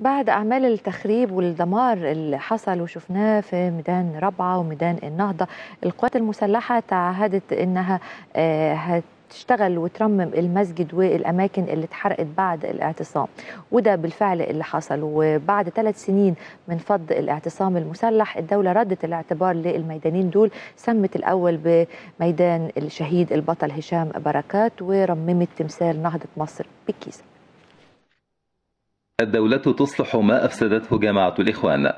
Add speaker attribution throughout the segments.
Speaker 1: بعد أعمال التخريب والدمار اللي حصل وشفناه في ميدان ربعة وميدان النهضة القوات المسلحة تعهدت أنها هت آه، تشتغل وترمم المسجد والاماكن اللي اتحرقت بعد الاعتصام وده بالفعل اللي حصل وبعد ثلاث سنين من فض الاعتصام المسلح الدوله ردت الاعتبار للميدانين دول سمت الاول بميدان الشهيد البطل هشام بركات ورممت تمثال نهضه مصر بالكيسه
Speaker 2: الدولة تصلح ما أفسدته جماعة الإخوان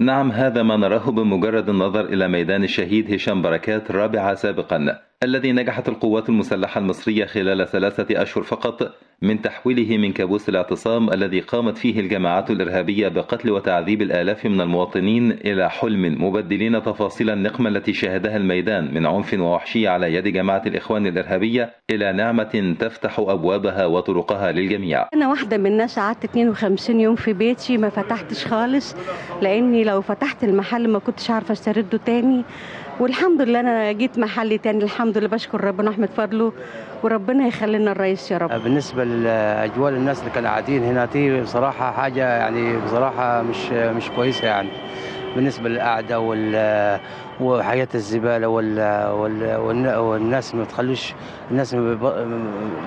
Speaker 2: نعم هذا ما نراه بمجرد النظر إلى ميدان الشهيد هشام بركات الرابعة سابقا الذي نجحت القوات المسلحة المصرية خلال ثلاثة أشهر فقط من تحويله من كابوس الاعتصام الذي قامت فيه الجماعات الإرهابية بقتل وتعذيب الآلاف من المواطنين إلى حلم مبدلين تفاصيل النقمة التي شهدها الميدان من عنف ووحشية على يد جماعة الإخوان الإرهابية إلى نعمة تفتح أبوابها وطرقها للجميع
Speaker 3: أنا واحدة من الناس قعدت 52 يوم في بيتي ما فتحتش خالص لأني لو فتحت المحل ما كنتش عارفة أسترده تاني والحمد لله أنا جيت محلي تاني الحمد الحمد لله بشكر ربنا احمد فضله وربنا يخلي لنا الرئيس يا رب آه،
Speaker 4: بالنسبه لاجوال الناس اللي كانوا قاعدين هنا تي بصراحه حاجه يعني بصراحه مش مش كويسه يعني بالنسبه للقعده وال وحياه الزباله وال... وال... والناس ما تخلوش الناس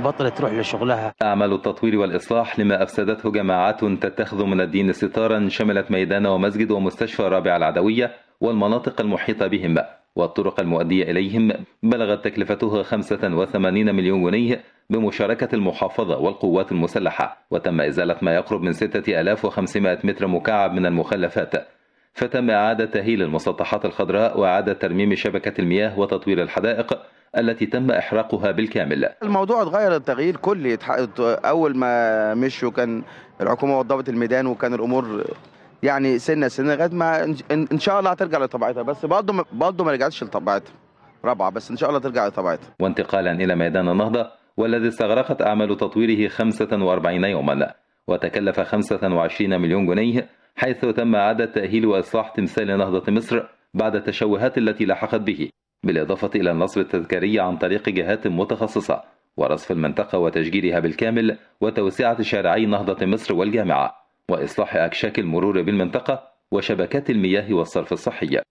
Speaker 4: بطلت تروح لشغلها.
Speaker 2: اعمال التطوير والاصلاح لما افسدته جماعات تتخذ من الدين ستارا شملت ميدان ومسجد ومستشفى رابع العدويه والمناطق المحيطه بهما والطرق المؤدية إليهم بلغت تكلفتها 85 مليون جنيه بمشاركة المحافظة والقوات المسلحة وتم إزالة ما يقرب من 6500 متر مكعب من المخلفات فتم إعادة تأهيل المسطحات الخضراء وإعادة ترميم شبكة المياه وتطوير الحدائق التي تم احراقها بالكامل
Speaker 5: الموضوع اتغير التغيير كلي اول ما مشوا كان الحكومه وضبت الميدان وكان الامور يعني سنه سنه لغايه ما ان شاء الله هترجع لطبيعتها بس برضه برضه ما رجعتش لطبيعتها رابعه بس ان شاء الله ترجع لطبيعتها
Speaker 2: وانتقالا الى ميدان النهضه والذي استغرقت اعمال تطويره 45 يوما وتكلف 25 مليون جنيه حيث تم إعادة تأهيل وإصلاح تمثال نهضة مصر بعد التشوهات التي لحقت به بالإضافة إلى النصب التذكاري عن طريق جهات متخصصة ورصف المنطقة وتشجيرها بالكامل وتوسعة شارعي نهضة مصر والجامعة وإصلاح أكشاك المرور بالمنطقة وشبكات المياه والصرف الصحي